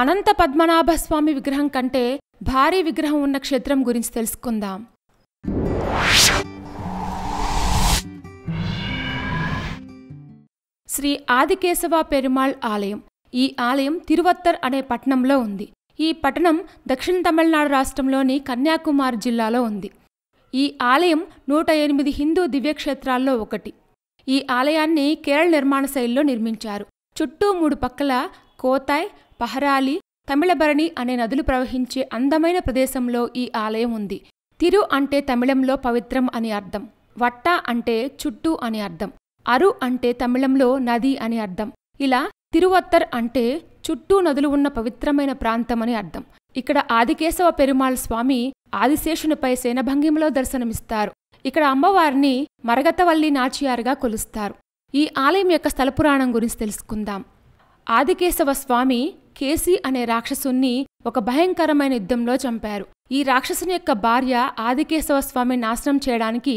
అనంత పద్మనాభ స్వామి విగ్రహం కంటే భారీ విగ్రహం ఉన్న క్షేత్రం గురించి తెలుసుకుందాం శ్రీ ఆదికేశవ పెరుమాళ్ ఆలయం ఈ ఆలయం తిరువత్తర్ అనే పట్టణంలో ఉంది ఈ పట్టణం దక్షిణ తమిళనాడు రాష్ట్రంలోని కన్యాకుమారి జిల్లాలో ఉంది ఈ ఆలయం నూట ఎనిమిది హిందూ దివ్యక్షేత్రాల్లో ఒకటి ఈ ఆలయాన్ని కేరళ నిర్మాణ శైలిలో నిర్మించారు చుట్టూ మూడు పక్కల కోతాయ్ పహరాలి తమిళభరణి అనే నదులు ప్రవహించే అందమైన ప్రదేశంలో ఈ ఆలయం ఉంది తిరు అంటే తమిళంలో పవిత్రం అని అర్థం వట్ట అంటే చుట్టూ అని అర్థం అరు అంటే తమిళంలో నది అని అర్థం ఇలా తిరువత్తర్ అంటే చుట్టూ నదులు ఉన్న పవిత్రమైన ప్రాంతం అని అర్థం ఇక్కడ ఆదికేశవ పెరుమాళ్ స్వామి ఆదిశేషునిపై సేనభంగిమలో దర్శనమిస్తారు ఇక్కడ అమ్మవారిని మరగతవల్లి నాచియారుగా కొలుస్తారు ఈ ఆలయం యొక్క స్థలపురాణం గురించి తెలుసుకుందాం ఆదికేశవ స్వామి కేసి అనే రాక్షసుణ్ణి ఒక భయంకరమైన యుద్ధంలో చంపారు ఈ రాక్షసుని యొక్క భార్య ఆదికేశవ స్వామి నాశనం చేయడానికి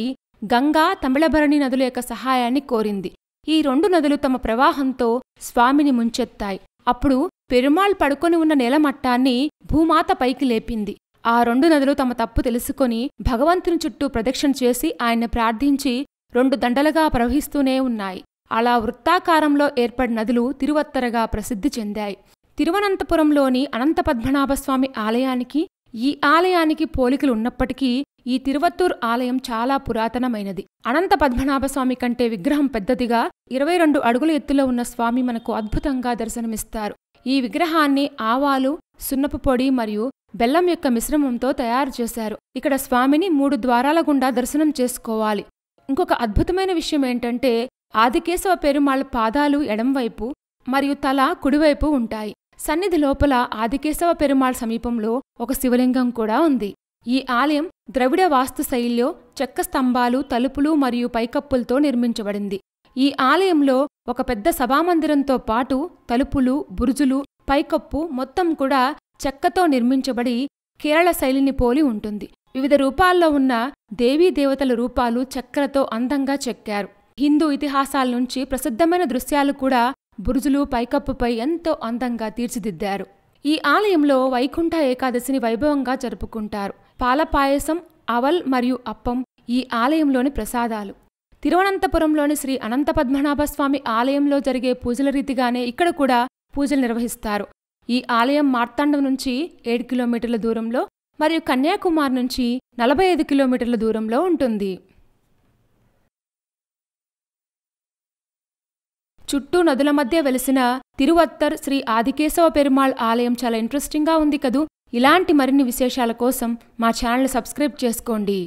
గంగా తమిళభరణి నదుల యొక్క సహాయాన్ని కోరింది ఈ రెండు నదులు తమ ప్రవాహంతో స్వామిని ముంచెత్తాయి అప్పుడు పెరుమాళ్ పడుకొని ఉన్న నేలమట్టాన్ని భూమాత పైకి లేపింది ఆ రెండు నదులు తమ తప్పు తెలుసుకొని భగవంతుని చుట్టూ ప్రదక్షిణ చేసి ఆయన్ని ప్రార్థించి రెండు దండలుగా ప్రవహిస్తూనే ఉన్నాయి అలా వృత్తాకారంలో ఏర్పడిన నదులు తిరువత్తరగా ప్రసిద్ధి చెందాయి తిరువనంతపురంలోని అనంతపద్మనాభస్వామి ఆలయానికి ఈ ఆలయానికి పోలికలు ఉన్నప్పటికీ ఈ తిరువత్తూర్ ఆలయం చాలా పురాతనమైనది అనంత పద్మనాభస్వామి కంటే విగ్రహం పెద్దదిగా ఇరవై రెండు అడుగుల ఎత్తులో ఉన్న స్వామి మనకు అద్భుతంగా దర్శనమిస్తారు ఈ విగ్రహాన్ని ఆవాలు సున్నపు పొడి మరియు బెల్లం యొక్క మిశ్రమంతో తయారు చేశారు ఇక్కడ స్వామిని మూడు ద్వారాల గుండా దర్శనం చేసుకోవాలి ఇంకొక అద్భుతమైన విషయం ఏంటంటే ఆదికేశవ పెరుమాళ్ పాదాలు ఎడంవైపు మరియు తల కుడివైపు ఉంటాయి సన్నిధి లోపల ఆదికేశవ పెరుమాళ్ సమీపంలో ఒక శివలింగం కూడా ఉంది ఈ ఆలయం ద్రవిడ వాస్తు శైలిలో చెక్క స్తంభాలు తలుపులు మరియు పైకప్పులతో నిర్మించబడింది ఈ ఆలయంలో ఒక పెద్ద సభామందిరంతో పాటు తలుపులు బురుజులు పైకప్పు మొత్తం కూడా చెక్కతో నిర్మించబడి కేరళ శైలిని పోలి ఉంటుంది వివిధ రూపాల్లో ఉన్న దేవీ దేవతల రూపాలు చక్రతో అందంగా చెక్కారు హిందూ ఇతిహాసాల నుంచి ప్రసిద్ధమైన దృశ్యాలు కూడా బురుజులు పైకప్పుపై ఎంతో అందంగా తీర్చిదిద్దారు ఈ ఆలయంలో వైకుంఠ ఏకాదశిని వైభవంగా జరుపుకుంటారు పాలపాయసం అవల్ మరియు అప్పం ఈ ఆలయంలోని ప్రసాదాలు తిరువనంతపురంలోని శ్రీ అనంత పద్మనాభస్వామి ఆలయంలో జరిగే పూజల రీతిగానే ఇక్కడ కూడా పూజలు నిర్వహిస్తారు ఈ ఆలయం మార్తాండం నుంచి ఏడు కిలోమీటర్ల దూరంలో మరియు కన్యాకుమారి నుంచి నలభై ఐదు కిలోమీటర్ల దూరంలో ఉంటుంది చుట్టూ నదుల మధ్య వెలిసిన తిరువత్తర్ శ్రీ ఆదికేశవ పెరుమాళ్ ఆలయం చాలా ఇంట్రెస్టింగ్గా ఉంది కదూ ఇలాంటి మరిన్ని విశేషాల కోసం మా ఛానల్ సబ్స్క్రైబ్ చేసుకోండి